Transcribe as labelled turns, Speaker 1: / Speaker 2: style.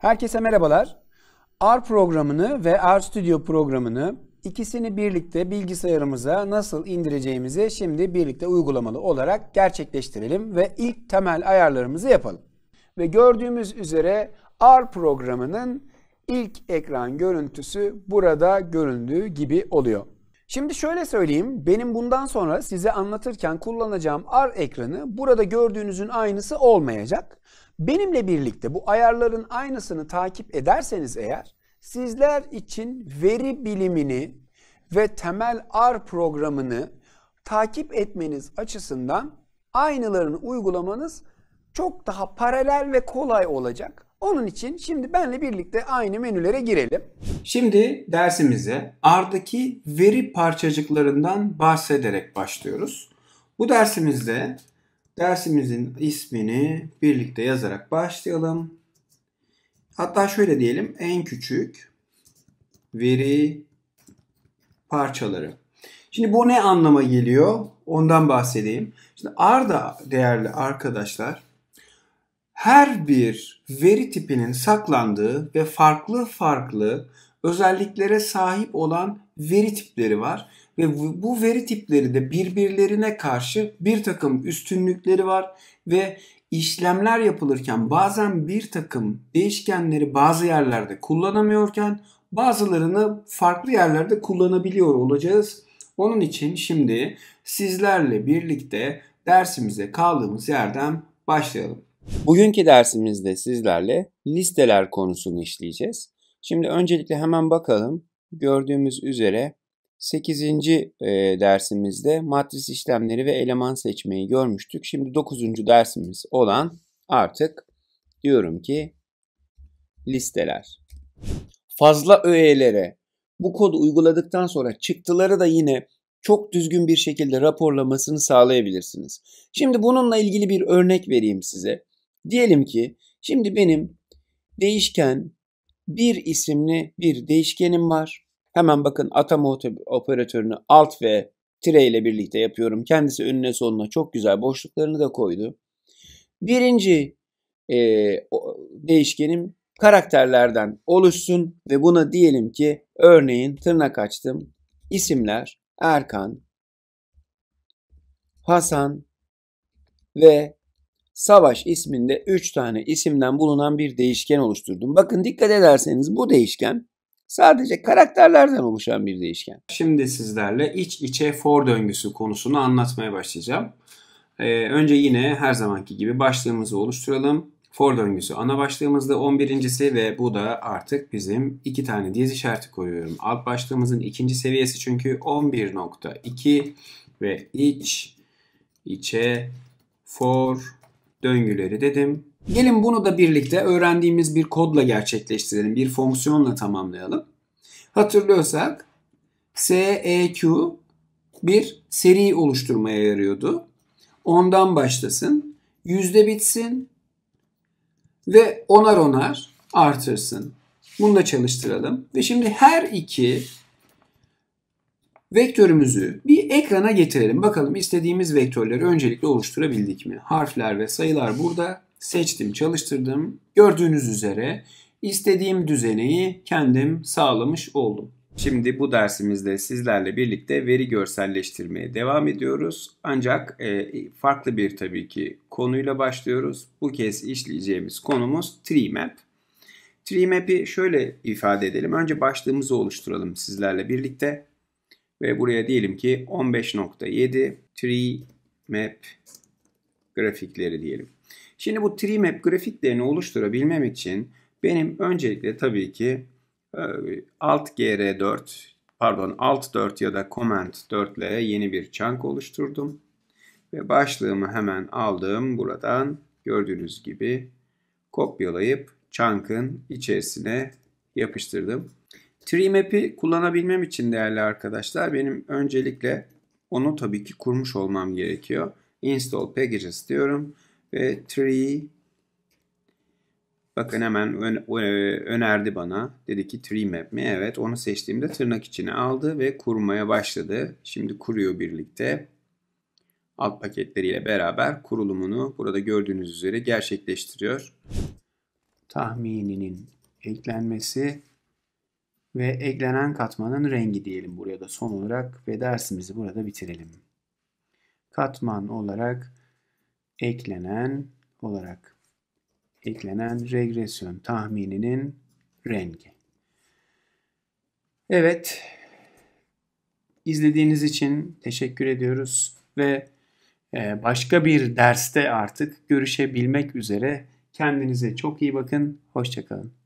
Speaker 1: Herkese merhabalar. R programını ve R Studio programını ikisini birlikte bilgisayarımıza nasıl indireceğimizi şimdi birlikte uygulamalı olarak gerçekleştirelim ve ilk temel ayarlarımızı yapalım. Ve gördüğümüz üzere R programının ilk ekran görüntüsü burada göründüğü gibi oluyor. Şimdi şöyle söyleyeyim. Benim bundan sonra size anlatırken kullanacağım R ekranı burada gördüğünüzün aynısı olmayacak. Benimle birlikte bu ayarların aynısını takip ederseniz eğer sizler için veri bilimini ve temel R programını takip etmeniz açısından aynılarını uygulamanız çok daha paralel ve kolay olacak. Onun için şimdi benle birlikte aynı menülere girelim. Şimdi dersimize R'daki veri parçacıklarından bahsederek başlıyoruz. Bu dersimizde Dersimizin ismini birlikte yazarak başlayalım. Hatta şöyle diyelim en küçük veri parçaları. Şimdi bu ne anlama geliyor? Ondan bahsedeyim. Şimdi Arda değerli arkadaşlar her bir veri tipinin saklandığı ve farklı farklı özelliklere sahip olan veri tipleri var ve bu veri tipleri de birbirlerine karşı bir takım üstünlükleri var ve işlemler yapılırken bazen bir takım değişkenleri bazı yerlerde kullanamıyorken bazılarını farklı yerlerde kullanabiliyor olacağız. Onun için şimdi sizlerle birlikte dersimize kaldığımız yerden başlayalım. Bugünkü dersimizde sizlerle listeler konusunu işleyeceğiz. Şimdi öncelikle hemen bakalım. Gördüğümüz üzere 8. E, dersimizde matris işlemleri ve eleman seçmeyi görmüştük. Şimdi 9. dersimiz olan artık diyorum ki listeler. Fazla öğelere bu kodu uyguladıktan sonra çıktıları da yine çok düzgün bir şekilde raporlamasını sağlayabilirsiniz. Şimdi bununla ilgili bir örnek vereyim size. Diyelim ki şimdi benim değişken bir isimli bir değişkenim var Hemen bakın atama operatörünü alt ve tire ile birlikte yapıyorum. Kendisi önüne sonuna çok güzel boşluklarını da koydu. Birinci e, değişkenim karakterlerden oluşsun ve buna diyelim ki örneğin tırnak açtım. İsimler Erkan, Hasan ve Savaş isminde 3 tane isimden bulunan bir değişken oluşturdum. Bakın dikkat ederseniz bu değişken sadece karakterlerden oluşan bir değişken. Şimdi sizlerle iç içe for döngüsü konusunu anlatmaya başlayacağım. Ee, önce yine her zamanki gibi başlığımızı oluşturalım. For döngüsü ana başlığımızda 11.si ve bu da artık bizim iki tane diyez işareti koyuyorum. Alt başlığımızın ikinci seviyesi çünkü 11.2 ve iç içe for döngüleri dedim. Gelin bunu da birlikte öğrendiğimiz bir kodla gerçekleştirelim. Bir fonksiyonla tamamlayalım. Hatırlıyorsak SEQ bir seri oluşturmaya yarıyordu. Ondan başlasın, yüzde bitsin ve onar onar artırsın. Bunu da çalıştıralım. Ve şimdi her iki vektörümüzü bir ekrana getirelim. Bakalım istediğimiz vektörleri öncelikle oluşturabildik mi? Harfler ve sayılar burada seçtim, çalıştırdım. Gördüğünüz üzere istediğim düzeneyi kendim sağlamış oldum. Şimdi bu dersimizde sizlerle birlikte veri görselleştirmeye devam ediyoruz. Ancak e, farklı bir tabii ki konuyla başlıyoruz. Bu kez işleyeceğimiz konumuz Tree Map. Tree Map'i şöyle ifade edelim. Önce başlığımızı oluşturalım sizlerle birlikte. Ve buraya diyelim ki 15.7 Tree Map grafikleri diyelim. Şimdi bu tree map grafiklerini oluşturabilmem için benim öncelikle tabii ki e, alt gr4 pardon alt 4 ya da command 4 ile yeni bir chunk oluşturdum. Ve başlığımı hemen aldım buradan gördüğünüz gibi kopyalayıp chunk'ın içerisine yapıştırdım. Tree map'i kullanabilmem için değerli arkadaşlar benim öncelikle onu tabii ki kurmuş olmam gerekiyor. Install packages diyorum ve tree bakın hemen önerdi bana. Dedi ki tree map mi? Evet onu seçtiğimde tırnak içine aldı ve kurmaya başladı. Şimdi kuruyor birlikte. Alt paketleriyle beraber kurulumunu burada gördüğünüz üzere gerçekleştiriyor. Tahmininin eklenmesi ve eklenen katmanın rengi diyelim buraya da son olarak ve dersimizi burada bitirelim. Katman olarak eklenen olarak eklenen regresyon tahmininin rengi. Evet. İzlediğiniz için teşekkür ediyoruz ve e, başka bir derste artık görüşebilmek üzere. Kendinize çok iyi bakın. Hoşçakalın.